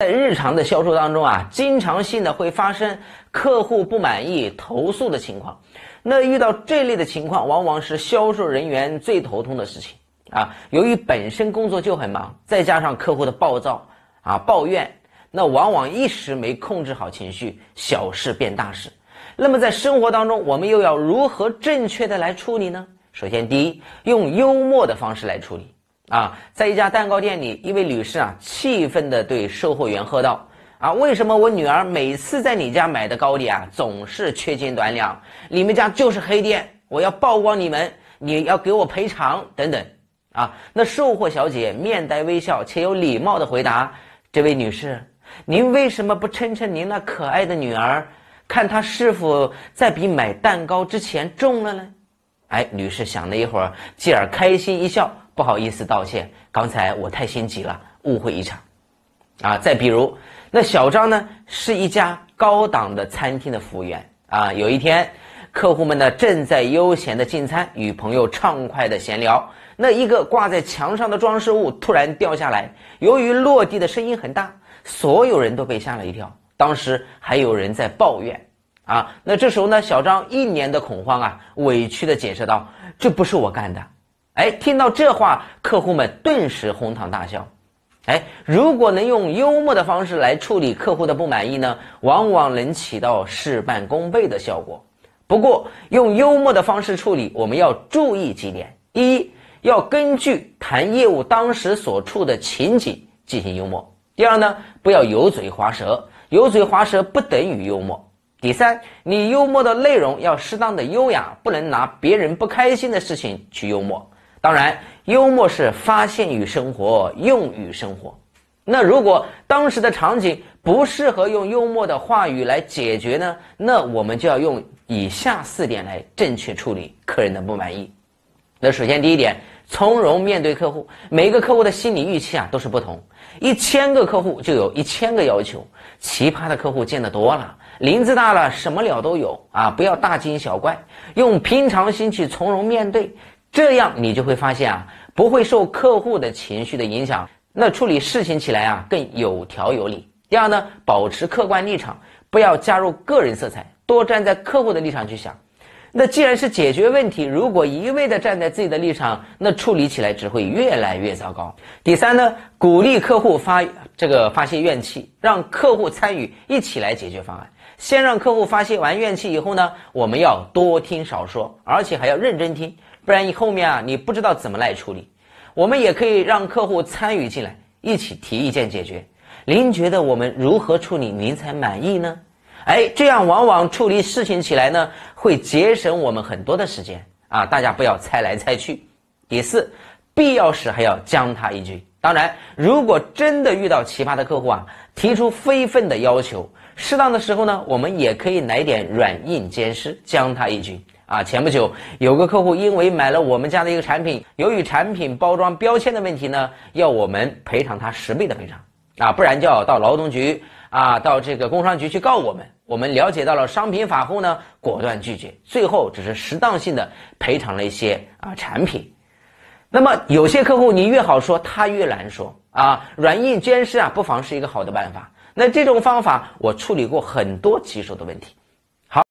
在日常的销售当中啊，经常性的会发生客户不满意、投诉的情况。那遇到这类的情况，往往是销售人员最头痛的事情啊。由于本身工作就很忙，再加上客户的暴躁啊、抱怨，那往往一时没控制好情绪，小事变大事。那么在生活当中，我们又要如何正确的来处理呢？首先，第一，用幽默的方式来处理。啊，在一家蛋糕店里，一位女士啊气愤地对售货员喝道：“啊，为什么我女儿每次在你家买的糕点啊总是缺斤短两？你们家就是黑店！我要曝光你们，你要给我赔偿等等。”啊，那售货小姐面带微笑且有礼貌地回答：“这位女士，您为什么不称称您那可爱的女儿，看她是否在比买蛋糕之前重了呢？”哎，女士想了一会儿，继而开心一笑。不好意思，道歉。刚才我太心急了，误会一场，啊。再比如，那小张呢，是一家高档的餐厅的服务员啊。有一天，客户们呢正在悠闲的进餐，与朋友畅快的闲聊。那一个挂在墙上的装饰物突然掉下来，由于落地的声音很大，所有人都被吓了一跳。当时还有人在抱怨，啊。那这时候呢，小张一脸的恐慌啊，委屈的解释道：“这不是我干的。”哎，听到这话，客户们顿时哄堂大笑。哎，如果能用幽默的方式来处理客户的不满意呢，往往能起到事半功倍的效果。不过，用幽默的方式处理，我们要注意几点：第一，要根据谈业务当时所处的情景进行幽默；第二呢，不要油嘴滑舌，油嘴滑舌不等于幽默；第三，你幽默的内容要适当的优雅，不能拿别人不开心的事情去幽默。当然，幽默是发现与生活，用与生活。那如果当时的场景不适合用幽默的话语来解决呢？那我们就要用以下四点来正确处理客人的不满意。那首先第一点，从容面对客户。每个客户的心理预期啊都是不同，一千个客户就有一千个要求。奇葩的客户见得多了，林子大了什么鸟都有啊！不要大惊小怪，用平常心去从容面对。这样你就会发现啊，不会受客户的情绪的影响，那处理事情起来啊更有条有理。第二呢，保持客观立场，不要加入个人色彩，多站在客户的立场去想。那既然是解决问题，如果一味的站在自己的立场，那处理起来只会越来越糟糕。第三呢，鼓励客户发。这个发泄怨气，让客户参与一起来解决方案。先让客户发泄完怨气以后呢，我们要多听少说，而且还要认真听，不然你后面啊，你不知道怎么来处理。我们也可以让客户参与进来，一起提意见解决。您觉得我们如何处理您才满意呢？哎，这样往往处理事情起来呢，会节省我们很多的时间啊！大家不要猜来猜去。第四，必要时还要将他一句。当然，如果真的遇到奇葩的客户啊，提出非分的要求，适当的时候呢，我们也可以来点软硬兼施，将他一军啊。前不久，有个客户因为买了我们家的一个产品，由于产品包装标签的问题呢，要我们赔偿他十倍的赔偿啊，不然就要到劳动局啊，到这个工商局去告我们。我们了解到了《商品法》后呢，果断拒绝，最后只是适当性的赔偿了一些啊产品。那么有些客户你越好说他越难说啊，软硬兼施啊，不妨是一个好的办法。那这种方法我处理过很多棘手的问题。